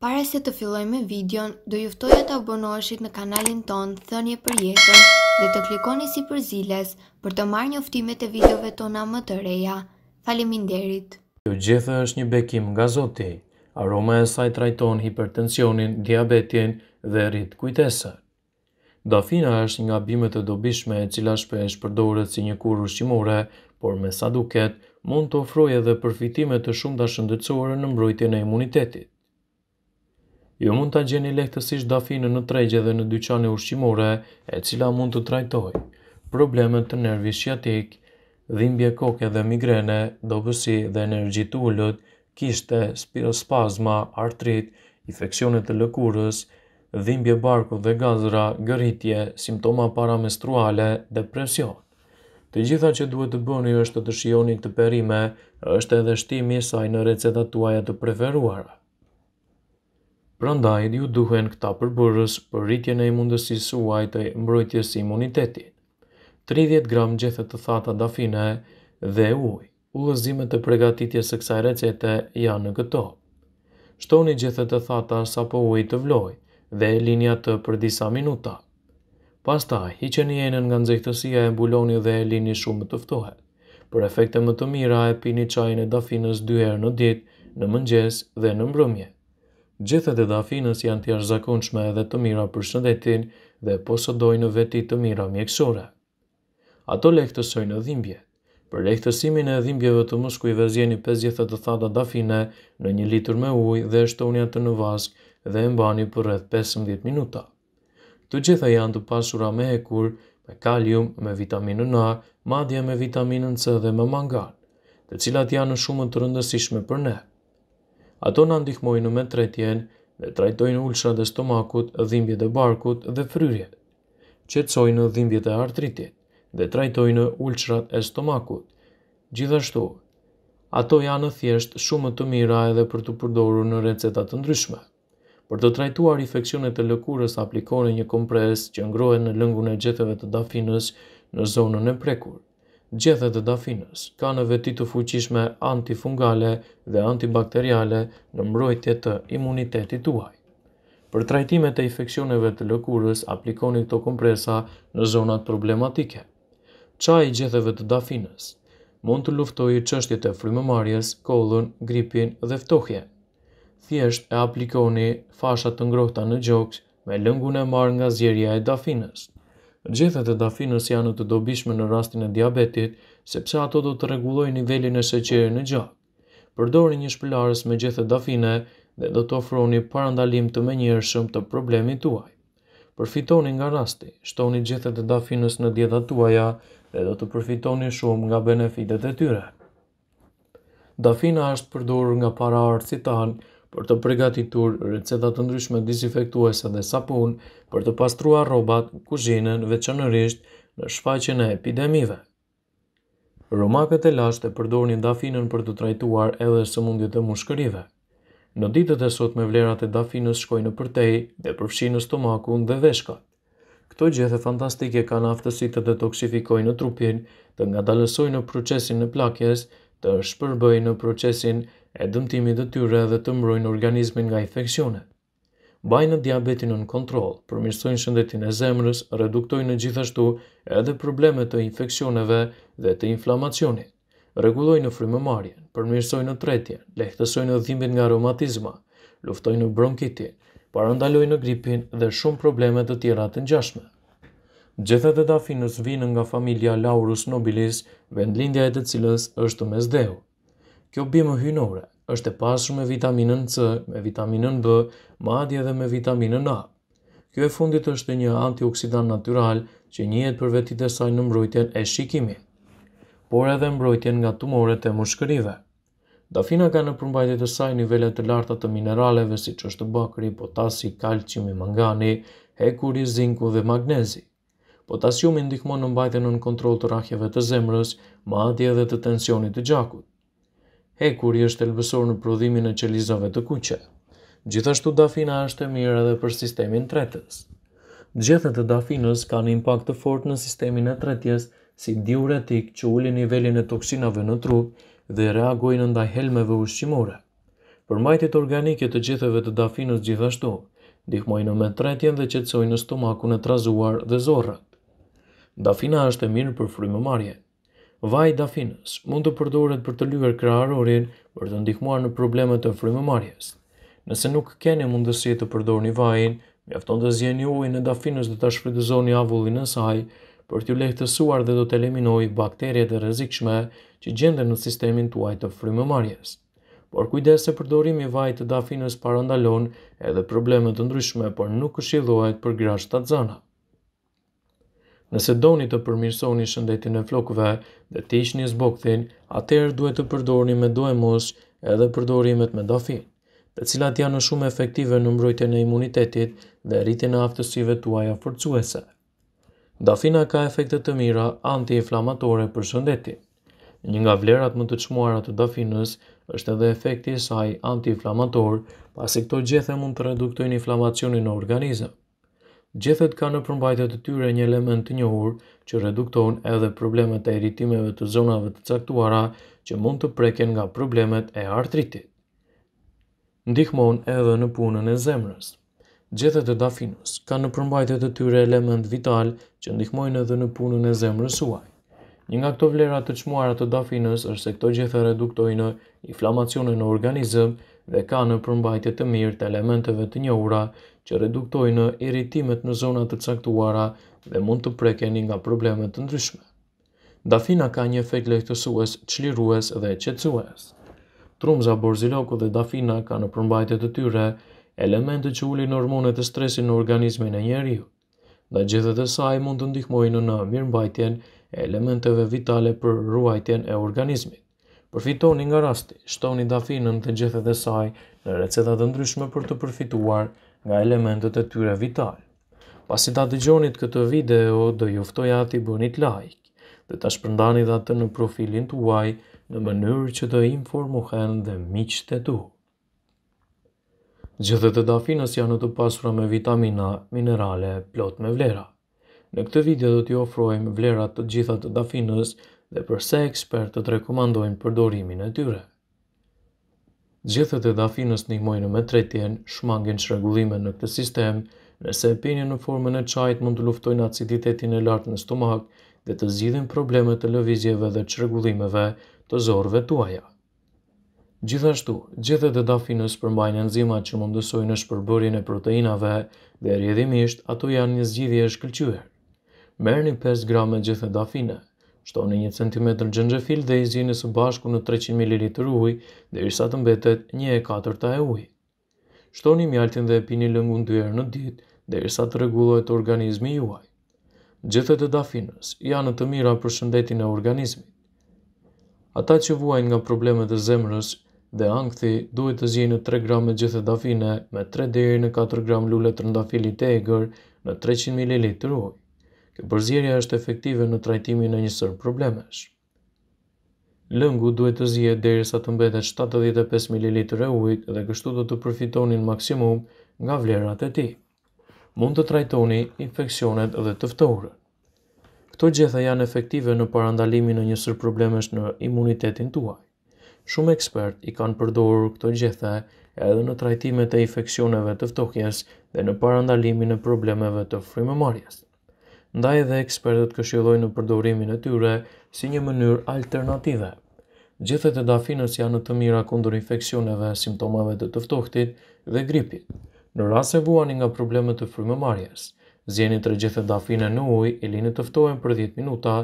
Pare se të filloj me videon, do juftoj e të abonoshit në kanalin ton, thënje për jetën dhe të klikoni si për ziles për të marrë një uftimet e videove tona më të reja. Falimin derit! Ju gjitha është një bekim nga zoti. Aroma e saj trajton hipertensionin, diabetin dhe rrit kujtesa. Dafina është nga bimet e dobishme e cila shpesh përdore si një kuru ushqimore, por me sa duket, mund të ofroje dhe përfitimet të shumë dashëndëcore në mbrojtje në imunitetit. Ju mund të gjeni lehtësisht dafinë në tregje dhe në dyqane ushqimore e cila mund të trajtoj. Problemet të nervi shqatik, dhimbje koke dhe migrene, dobësi dhe energji të ullët, kishte, spirospazma, artrit, infekcionet të lëkurës, dhimbje barku dhe gazra, gëritje, simptoma paramestruale, depresion. Të gjitha që duhet të bëni është të të shioni perime, është edhe shtimi saj në recetat tuaja të preferuara. Prandaj ju duhen këta përbërës për rritjen e mundësisë së të mbrojtjes imunitetit. 30 gram gjethe të thata dafine dhe ujë. Ullëzimet e përgatitjes së kësaj recete janë në këto. Shtoni gjethet të thata sa po uj të vlojë dhe linja të për disa minuta. Pasta, hiqeni enën nga nxehtësia e mbuloni dhe e lini shumë të ftohet. Për efekte më të mira e pini çajin e dafinës dy herë në ditë, në mëngjes dhe në mbrëmje gjithet e dafinës janë tjerë zakonshme edhe të mira për shëndetin dhe posodoj në veti të mira mjekësore. Ato lehtësojnë në dhimbje. Për lehtësimin e dhimbjeve të muskujve 5 50 të thada dafine në një litur me uj dhe shtonja të në vask dhe e mbani për rreth 15 minuta. Të gjitha janë të pasura me hekur, me kalium, me vitaminën A, madje me vitaminën C dhe me mangan, të cilat janë shumë të rëndësishme për ne ato në ndihmojnë me tretjen dhe trajtojnë ulshrat e stomakut, dhimbjet e barkut dhe fryrjet. Qetsojnë dhimbjet e artritit dhe trajtojnë ulçrat e stomakut. Gjithashtu, ato janë thjesht shumë të mira edhe për të përdoru në receta të ndryshme. Për të trajtuar infekcionet e lëkurës, aplikone një kompres që ngrohen në lëngun e gjetëve të dafinës në zonën e prekur gjethet e dafinës, ka në veti të fuqishme antifungale dhe antibakteriale në mbrojtje të imunitetit tuaj. Për trajtimet e infekcioneve të lëkurës, aplikoni këto kompresa në zonat problematike. Qaj i gjetheve të dafinës? Mund të luftoj qështjet e frimëmarjes, kollën, gripin dhe ftohje. Thjesht e aplikoni fashat të ngrohta në gjoks me lëngun e marrë nga zjerja e dafinës. Gjethet e dafinës janë të dobishme në rastin e diabetit, sepse ato do të regulloj nivelin e seqere në gjak. Përdori një shpëllarës me gjethet dafine dhe do të ofroni parandalim të menjërë shumë të problemi tuaj. Përfitoni nga rasti, shtoni gjethet e dafinës në djetha tuaja dhe do të përfitoni shumë nga benefitet e tyre. Dafina është përdorur nga para arë citanë për të përgatitur recetat të ndryshme disinfektuese dhe sapun për të pastruar robat, kuzhinën, veçanërisht në shfaqen e epidemive. Romakët e lashtë e përdorin dafinën për të trajtuar edhe së mundjet e mushkërive. Në ditët e sot me vlerat e dafinës shkojnë në përtej dhe përfshinë stomakun dhe veshkat. Këto gjethe fantastike kanë aftësit të detoksifikojnë në trupin, të nga dalësojnë në procesin e plakjes, të shpërbëjnë në procesin e dëmtimit të tyre dhe të mbrojnë organizmin nga infeksionet. Bajnë diabetin në kontrol, përmirsojnë shëndetin e zemrës, reduktojnë gjithashtu edhe problemet të infeksioneve dhe të inflamacionit. Regulojnë frymëmarrjen, në tretjen, lehtësojnë dhimbjet nga aromatizma, luftojnë bronkitin, parandalojnë gripin dhe shumë probleme të tjera të ngjashme. Gjethet e dafinës vinë nga familja Laurus Nobilis, vendlindja e të cilës është me zdeu. Kjo bimë hynore është e pasur me vitaminën C, me vitaminën B, madje dhe me vitaminën A. Kjo e fundit është një antioksidan natural që njëhet për vetit e saj në mbrojtjen e shikimi, por edhe mbrojtjen nga tumoret e mushkërive. Dafina ka në përmbajtje të saj nivele të larta të mineraleve si që është bakri, potasi, kalqimi, mangani, hekuri, zinku dhe magnezi potasiumi ndihmon në mbajtjen në kontrol të rrahjeve të zemrës, madje edhe të tensionit të gjakut. Hekuri është elbësor në prodhimin e qelizave të kuqe. Gjithashtu dafina është e mirë edhe për sistemin tretës. Gjethet e dafinës kanë impact të fort në sistemin e tretjes, si diuretik që uli nivelin e toksinave në trup dhe reagojnë ndaj helmeve ushqimore. Përmbajtjet organike të gjetheve të dafinës gjithashtu, ndihmojnë me tretjen dhe qetësojnë në stomakun e trazuar dhe zorrat. Dafina është e mirë për frymëmarrje. Vaj dafinës mund të përdoret për të lyer krahërorin për të ndihmuar në problemet e frymëmarrjes. Nëse nuk keni mundësi të përdorni vajin, mjafton të zgjeni ujin e dafinës dhe ta shfrytëzoni avullin e saj për t'ju lehtësuar dhe do të eliminoj bakterjet e rrezikshme që gjenden në sistemin tuaj të frymëmarrjes. Por kujdes se përdorimi i vajit të dafinës parandalon edhe probleme të ndryshme, por nuk këshillohet për gra shtatzana. Nëse doni të përmirësoni shëndetin e flokëve dhe të një zbokthin, atëherë duhet të përdorni me duaimosh edhe përdorimet me dafin, të cilat janë shumë efektive në mbrojtjen e imunitetit dhe rritjen e aftësive tuaja forcuese. Dafina ka efekte të mira antiinflamatore për shëndetin. Një nga vlerat më të çmuara të dafinës është edhe efekti i saj antiinflamator, pasi këto gjethe mund të reduktojnë inflamacionin në organizëm. Gjethet ka në përmbajtet të tyre një element të njohur që redukton edhe problemet e iritimeve të zonave të caktuara që mund të preken nga problemet e artritit. Ndihmon edhe në punën e zemrës. Gjethet e dafinus ka në përmbajtet të tyre element vital që ndihmojnë edhe në punën e zemrës uaj. Një nga këto vlerat të qmuarat të dafinës është se këto gjethet reduktojnë inflamacionin në organizëm dhe ka në përmbajtje të mirë të elementeve të njohura që reduktojnë irritimet në zonat të caktuara dhe mund të prekeni nga problemet të ndryshme. Dafina ka një efekt lehtësues, qlirues dhe qetsues. Trumza borziloku dhe dafina ka në përmbajtje të tyre elemente që ulin hormonet e stresin në organizmin e njeriu. Dhe gjithet e saj mund të ndihmojnë në mirëmbajtjen e elementeve vitale për ruajtjen e organizmit përfitoni nga rasti, shtoni dafinën të gjithet e saj në recetat të ndryshme për të përfituar nga elementet e tyre vital. Pasi ta dëgjonit këtë video, do juftoj ati bënit like dhe ta shpërndani dhe atë në profilin të uaj në mënyrë që të informohen dhe miqët e tu. Gjithet e dafinës janë të pasura me vitamina, minerale, plot me vlera. Në këtë video do t'i ofrojmë vlerat të gjithat të dafinës dhe përse ekspertët rekomandojnë përdorimin e tyre. Gjithët e dafinës një mojnë me tretjen, shmangin që në këtë sistem, nëse e penjen në formën e qajt mund të luftojnë aciditetin e lartë në stomak dhe të zhidhin problemet të lëvizjeve dhe që të zorëve tuaja. Gjithashtu, gjithët e dafinës përmbajnë enzima që mundësojnë në shpërbërin e proteinave dhe rjedhimisht ato janë një zgjidhje e shkëllqyër. Merë një 5 gramë e gjithë dafine, shtoni 1 cm gjengjefil dhe i zgjini së bashku në 300 ml ujë, derisa të mbetet 1 e 4 ta e uj. Shtoni mjaltin dhe pini lëngun në herë në ditë, derisa të rregullohet organizmi juaj. Gjithet e dafinës janë të mira për shëndetin e organizmit. Ata që vuajnë nga problemet e zemrës dhe ankthi duhet të zinë 3 gramë gjithet dafine me 3 deri në 4 gramë lule të ndafilit e egër në 300 ml ujë. Kjo përzierja është efektive në trajtimin e njësër problemesh. Lëngu duhet të zje deri sa të mbetet 75 ml e ujt dhe kështu do të përfitonin maksimum nga vlerat e ti. Mund të trajtoni infekcionet dhe tëftore. Këto gjitha janë efektive në parandalimin e njësër problemesh në imunitetin tuaj. Shumë ekspert i kanë përdorë këto gjitha edhe në trajtimet e infekcioneve të ftohjes dhe në parandalimin e problemeve të frimëmarjesë ndaj edhe ekspertët këshillojnë në përdorimin e tyre si një mënyrë alternative. Gjethet e dafinës janë të mira kundur infekcioneve, simptomave të tëftohtit dhe gripit. Në rase vuani nga problemet të frymëmarjes, zjeni të gjithë dafine në uj, e linë të ftohen për 10 minuta,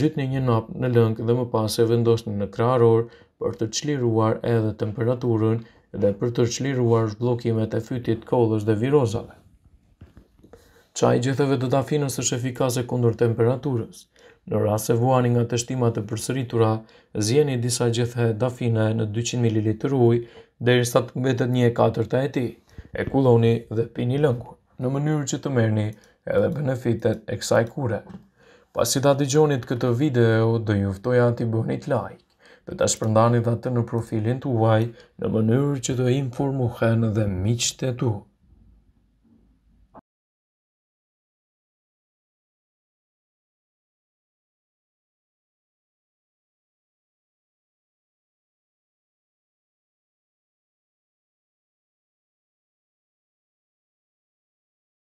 zhyt një një nap në lëng dhe më pas e vendos në kraror për të qliruar edhe temperaturën dhe për të qliruar shblokimet e fytit kodhës dhe virozave qaj gjithëve do ta finës është efikase kundur temperaturës. Në rrasë e vuani nga të shtimat e përsëritura, zjeni disa gjithë dafine në 200 ml uj, dhe i të mbetet një e katërta e ti, e kuloni dhe pini lëngu, në mënyrë që të merni edhe benefitet e kësaj kure. Pas i ta digjonit këtë video, dhe juftoja të i like, dhe ta shpërndani dhe të në profilin të uaj, në mënyrë që të informuhen dhe miqët e tuaj.